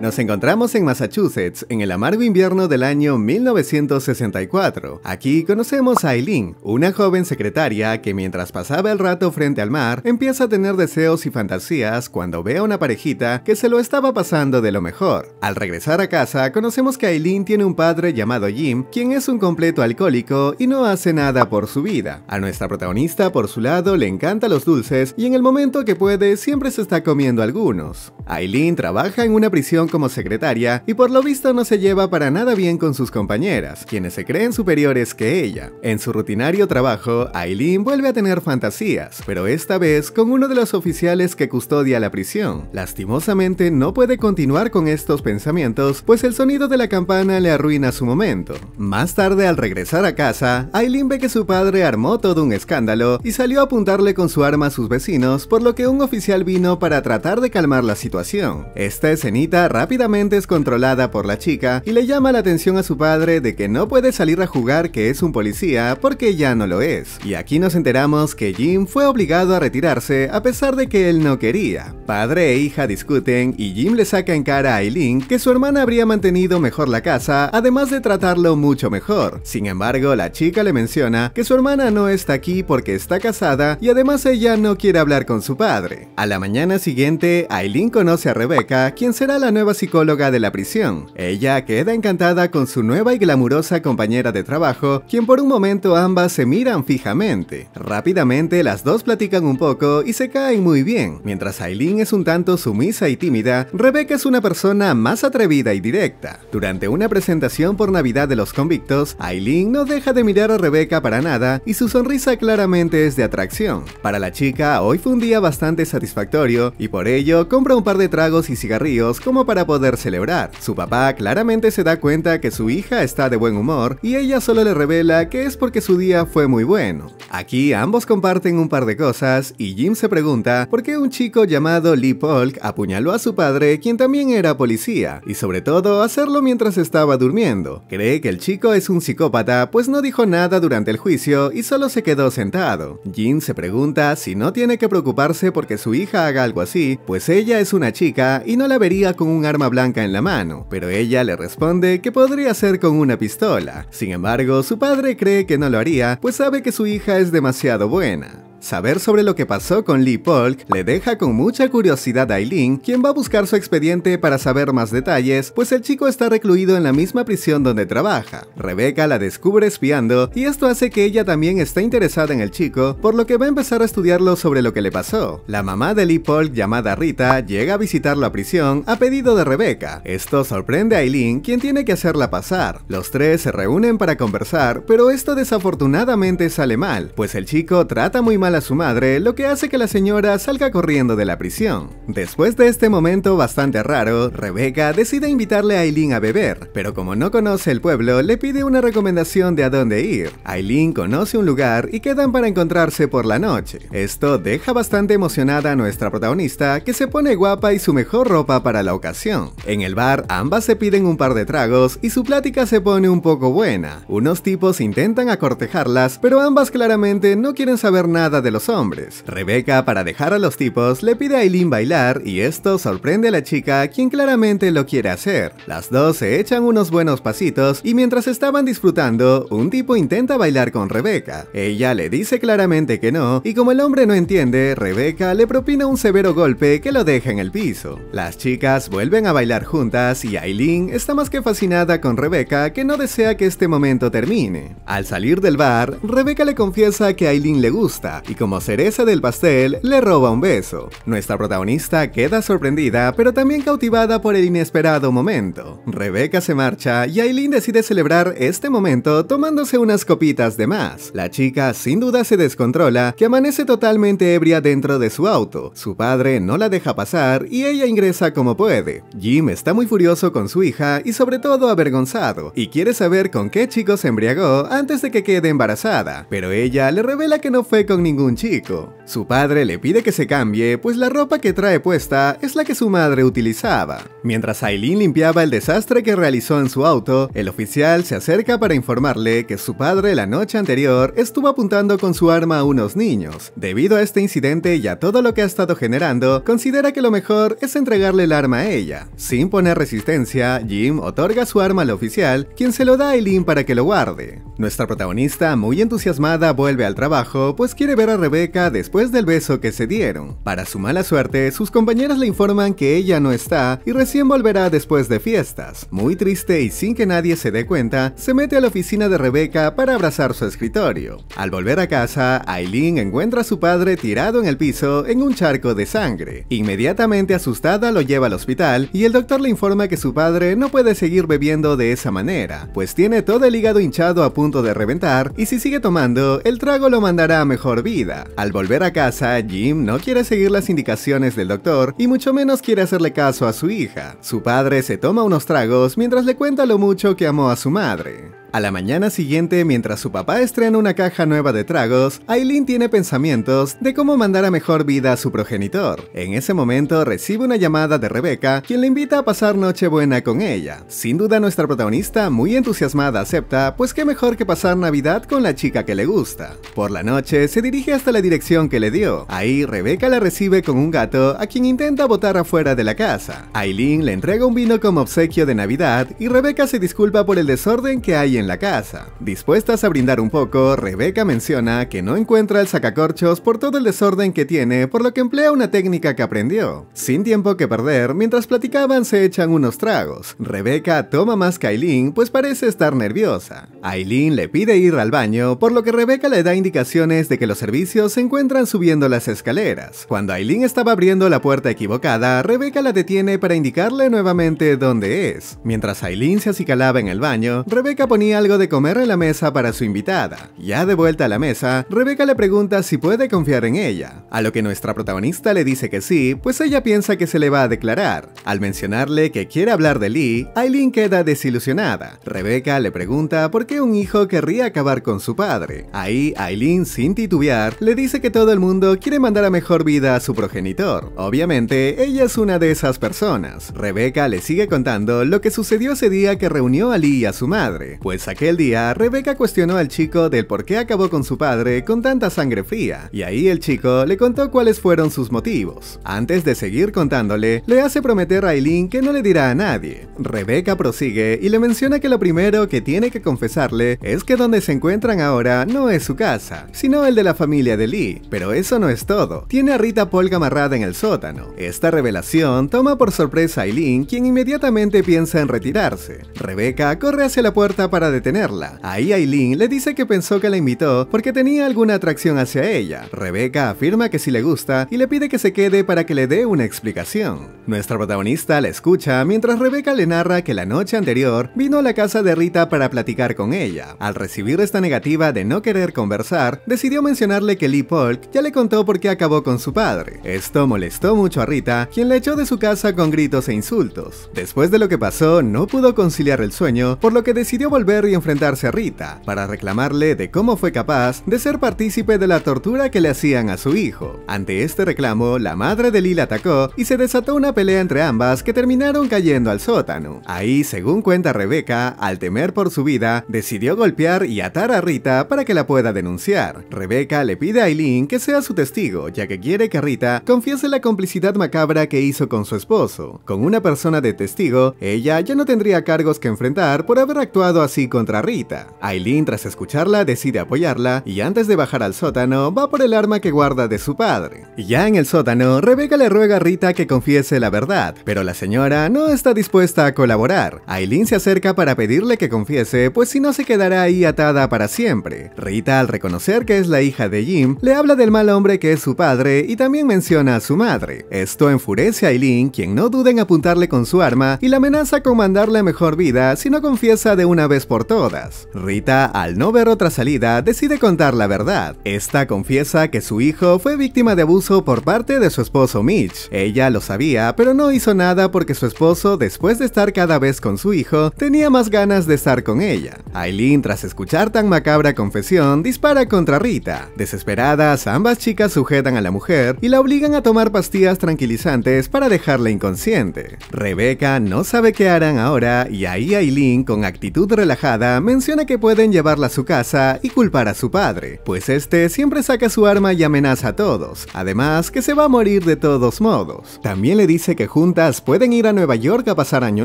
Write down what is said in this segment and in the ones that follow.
Nos encontramos en Massachusetts en el amargo invierno del año 1964. Aquí conocemos a Eileen, una joven secretaria que mientras pasaba el rato frente al mar empieza a tener deseos y fantasías cuando ve a una parejita que se lo estaba pasando de lo mejor. Al regresar a casa conocemos que Eileen tiene un padre llamado Jim, quien es un completo alcohólico y no hace nada por su vida. A nuestra protagonista por su lado le encantan los dulces y en el momento que puede siempre se está comiendo algunos. Eileen trabaja en una prisión como secretaria y por lo visto no se lleva para nada bien con sus compañeras, quienes se creen superiores que ella. En su rutinario trabajo, Aileen vuelve a tener fantasías, pero esta vez con uno de los oficiales que custodia la prisión. Lastimosamente no puede continuar con estos pensamientos, pues el sonido de la campana le arruina su momento. Más tarde al regresar a casa, Aileen ve que su padre armó todo un escándalo y salió a apuntarle con su arma a sus vecinos, por lo que un oficial vino para tratar de calmar la situación. Esta escenita rápidamente es controlada por la chica y le llama la atención a su padre de que no puede salir a jugar que es un policía porque ya no lo es. Y aquí nos enteramos que Jim fue obligado a retirarse a pesar de que él no quería. Padre e hija discuten y Jim le saca en cara a Eileen que su hermana habría mantenido mejor la casa además de tratarlo mucho mejor. Sin embargo, la chica le menciona que su hermana no está aquí porque está casada y además ella no quiere hablar con su padre. A la mañana siguiente, Aileen conoce a Rebecca, quien será la nueva psicóloga de la prisión. Ella queda encantada con su nueva y glamurosa compañera de trabajo, quien por un momento ambas se miran fijamente. Rápidamente las dos platican un poco y se caen muy bien. Mientras Aileen es un tanto sumisa y tímida, Rebecca es una persona más atrevida y directa. Durante una presentación por Navidad de los convictos, Aileen no deja de mirar a Rebecca para nada y su sonrisa claramente es de atracción. Para la chica, hoy fue un día bastante satisfactorio y por ello compra un par de tragos y cigarrillos como para poder celebrar. Su papá claramente se da cuenta que su hija está de buen humor y ella solo le revela que es porque su día fue muy bueno. Aquí ambos comparten un par de cosas y Jim se pregunta por qué un chico llamado Lee Polk apuñaló a su padre quien también era policía y sobre todo hacerlo mientras estaba durmiendo. Cree que el chico es un psicópata pues no dijo nada durante el juicio y solo se quedó sentado. Jim se pregunta si no tiene que preocuparse porque su hija haga algo así, pues ella es una chica y no la vería con un un arma blanca en la mano, pero ella le responde que podría ser con una pistola. Sin embargo, su padre cree que no lo haría, pues sabe que su hija es demasiado buena. Saber sobre lo que pasó con Lee Polk le deja con mucha curiosidad a Eileen, quien va a buscar su expediente para saber más detalles, pues el chico está recluido en la misma prisión donde trabaja. Rebecca la descubre espiando y esto hace que ella también esté interesada en el chico, por lo que va a empezar a estudiarlo sobre lo que le pasó. La mamá de Lee Polk, llamada Rita, llega a visitar la prisión a pedido de Rebecca. Esto sorprende a Eileen, quien tiene que hacerla pasar. Los tres se reúnen para conversar, pero esto desafortunadamente sale mal, pues el chico trata muy mal a su madre, lo que hace que la señora salga corriendo de la prisión. Después de este momento bastante raro, Rebeca decide invitarle a Aileen a beber, pero como no conoce el pueblo, le pide una recomendación de a dónde ir. Aileen conoce un lugar y quedan para encontrarse por la noche. Esto deja bastante emocionada a nuestra protagonista, que se pone guapa y su mejor ropa para la ocasión. En el bar, ambas se piden un par de tragos y su plática se pone un poco buena. Unos tipos intentan acortejarlas, pero ambas claramente no quieren saber nada de los hombres. Rebeca, para dejar a los tipos, le pide a Eileen bailar y esto sorprende a la chica, quien claramente lo quiere hacer. Las dos se echan unos buenos pasitos y mientras estaban disfrutando, un tipo intenta bailar con Rebeca. Ella le dice claramente que no y como el hombre no entiende, Rebeca le propina un severo golpe que lo deja en el piso. Las chicas vuelven a bailar juntas y Aileen está más que fascinada con Rebeca que no desea que este momento termine. Al salir del bar, Rebeca le confiesa que a Aileen le gusta y como cereza del pastel le roba un beso. Nuestra protagonista queda sorprendida pero también cautivada por el inesperado momento. Rebeca se marcha y Aileen decide celebrar este momento tomándose unas copitas de más. La chica sin duda se descontrola que amanece totalmente ebria dentro de su auto. Su padre no la deja pasar y ella ingresa como puede. Jim está muy furioso con su hija y sobre todo avergonzado y quiere saber con qué chico se embriagó antes de que quede embarazada, pero ella le revela que no fue con ningún un chico. Su padre le pide que se cambie, pues la ropa que trae puesta es la que su madre utilizaba. Mientras Aileen limpiaba el desastre que realizó en su auto, el oficial se acerca para informarle que su padre la noche anterior estuvo apuntando con su arma a unos niños. Debido a este incidente y a todo lo que ha estado generando, considera que lo mejor es entregarle el arma a ella. Sin poner resistencia, Jim otorga su arma al oficial, quien se lo da a Aileen para que lo guarde. Nuestra protagonista, muy entusiasmada, vuelve al trabajo, pues quiere ver a Rebeca después del beso que se dieron. Para su mala suerte, sus compañeras le informan que ella no está y recién volverá después de fiestas. Muy triste y sin que nadie se dé cuenta, se mete a la oficina de Rebeca para abrazar su escritorio. Al volver a casa, Aileen encuentra a su padre tirado en el piso en un charco de sangre. Inmediatamente asustada lo lleva al hospital y el doctor le informa que su padre no puede seguir bebiendo de esa manera, pues tiene todo el hígado hinchado a punto de reventar y si sigue tomando, el trago lo mandará a mejor vida. Al volver a casa, Jim no quiere seguir las indicaciones del doctor y mucho menos quiere hacerle caso a su hija. Su padre se toma unos tragos mientras le cuenta lo mucho que amó a su madre. A la mañana siguiente, mientras su papá estrena una caja nueva de tragos, Aileen tiene pensamientos de cómo mandar a mejor vida a su progenitor. En ese momento recibe una llamada de Rebeca, quien le invita a pasar Nochebuena con ella. Sin duda nuestra protagonista, muy entusiasmada, acepta, pues qué mejor que pasar Navidad con la chica que le gusta. Por la noche, se dirige hasta la dirección que le dio. Ahí, Rebeca la recibe con un gato, a quien intenta botar afuera de la casa. Aileen le entrega un vino como obsequio de Navidad y Rebeca se disculpa por el desorden que hay en la casa. Dispuestas a brindar un poco, Rebeca menciona que no encuentra el sacacorchos por todo el desorden que tiene, por lo que emplea una técnica que aprendió. Sin tiempo que perder, mientras platicaban se echan unos tragos. Rebeca toma más que Aileen, pues parece estar nerviosa. Aileen le pide ir al baño, por lo que Rebeca le da indicaciones de que los servicios se encuentran subiendo las escaleras. Cuando Aileen estaba abriendo la puerta equivocada, Rebeca la detiene para indicarle nuevamente dónde es. Mientras Aileen se acicalaba en el baño, Rebeca ponía algo de comer en la mesa para su invitada. Ya de vuelta a la mesa, Rebeca le pregunta si puede confiar en ella, a lo que nuestra protagonista le dice que sí, pues ella piensa que se le va a declarar. Al mencionarle que quiere hablar de Lee, Aileen queda desilusionada. Rebeca le pregunta por qué un hijo querría acabar con su padre. Ahí Aileen, sin titubear, le dice que todo el mundo quiere mandar a mejor vida a su progenitor. Obviamente, ella es una de esas personas. Rebeca le sigue contando lo que sucedió ese día que reunió a Lee y a su madre, pues pues aquel día, Rebeca cuestionó al chico del por qué acabó con su padre con tanta sangre fría, y ahí el chico le contó cuáles fueron sus motivos. Antes de seguir contándole, le hace prometer a Eileen que no le dirá a nadie. Rebeca prosigue y le menciona que lo primero que tiene que confesarle es que donde se encuentran ahora no es su casa, sino el de la familia de Lee. Pero eso no es todo, tiene a Rita Polga amarrada en el sótano. Esta revelación toma por sorpresa a Eileen, quien inmediatamente piensa en retirarse. Rebeca corre hacia la puerta para detenerla. Ahí Aileen le dice que pensó que la invitó porque tenía alguna atracción hacia ella. Rebeca afirma que sí le gusta y le pide que se quede para que le dé una explicación. Nuestra protagonista la escucha mientras Rebeca le narra que la noche anterior vino a la casa de Rita para platicar con ella. Al recibir esta negativa de no querer conversar, decidió mencionarle que Lee Polk ya le contó por qué acabó con su padre. Esto molestó mucho a Rita, quien la echó de su casa con gritos e insultos. Después de lo que pasó, no pudo conciliar el sueño, por lo que decidió volver y enfrentarse a Rita, para reclamarle de cómo fue capaz de ser partícipe de la tortura que le hacían a su hijo. Ante este reclamo, la madre de Lila atacó y se desató una pelea entre ambas que terminaron cayendo al sótano. Ahí, según cuenta Rebeca, al temer por su vida, decidió golpear y atar a Rita para que la pueda denunciar. Rebeca le pide a Aileen que sea su testigo, ya que quiere que Rita confiese la complicidad macabra que hizo con su esposo. Con una persona de testigo, ella ya no tendría cargos que enfrentar por haber actuado así contra Rita. Aileen tras escucharla decide apoyarla y antes de bajar al sótano va por el arma que guarda de su padre. Ya en el sótano, Rebeca le ruega a Rita que confiese la verdad, pero la señora no está dispuesta a colaborar. Aileen se acerca para pedirle que confiese, pues si no se quedará ahí atada para siempre. Rita al reconocer que es la hija de Jim, le habla del mal hombre que es su padre y también menciona a su madre. Esto enfurece a Aileen, quien no duda en apuntarle con su arma y la amenaza con mandarle mejor vida si no confiesa de una vez por todas. Rita, al no ver otra salida, decide contar la verdad. Esta confiesa que su hijo fue víctima de abuso por parte de su esposo Mitch. Ella lo sabía, pero no hizo nada porque su esposo, después de estar cada vez con su hijo, tenía más ganas de estar con ella. Aileen, tras escuchar tan macabra confesión, dispara contra Rita. Desesperadas, ambas chicas sujetan a la mujer y la obligan a tomar pastillas tranquilizantes para dejarla inconsciente. Rebecca no sabe qué harán ahora y ahí Aileen, con actitud relajada, menciona que pueden llevarla a su casa y culpar a su padre, pues este siempre saca su arma y amenaza a todos, además que se va a morir de todos modos. También le dice que juntas pueden ir a Nueva York a pasar año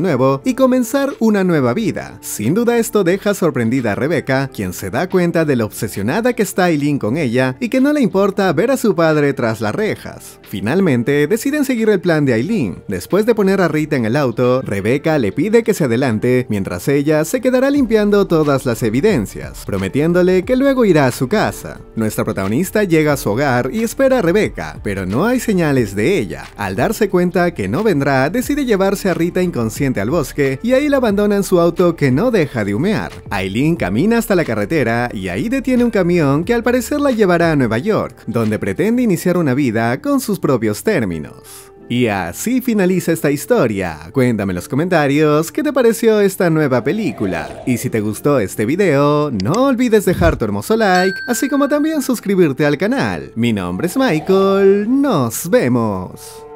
nuevo y comenzar una nueva vida. Sin duda esto deja sorprendida a Rebecca, quien se da cuenta de lo obsesionada que está Aileen con ella y que no le importa ver a su padre tras las rejas. Finalmente, deciden seguir el plan de Aileen. Después de poner a Rita en el auto, Rebecca le pide que se adelante, mientras ella se quedará limpiando todas las evidencias, prometiéndole que luego irá a su casa. Nuestra protagonista llega a su hogar y espera a Rebecca, pero no hay señales de ella. Al darse cuenta que no vendrá, decide llevarse a Rita inconsciente al bosque y ahí la abandona en su auto que no deja de humear. Aileen camina hasta la carretera y ahí detiene un camión que al parecer la llevará a Nueva York, donde pretende iniciar una vida con sus propios términos. Y así finaliza esta historia. Cuéntame en los comentarios qué te pareció esta nueva película. Y si te gustó este video, no olvides dejar tu hermoso like, así como también suscribirte al canal. Mi nombre es Michael, nos vemos.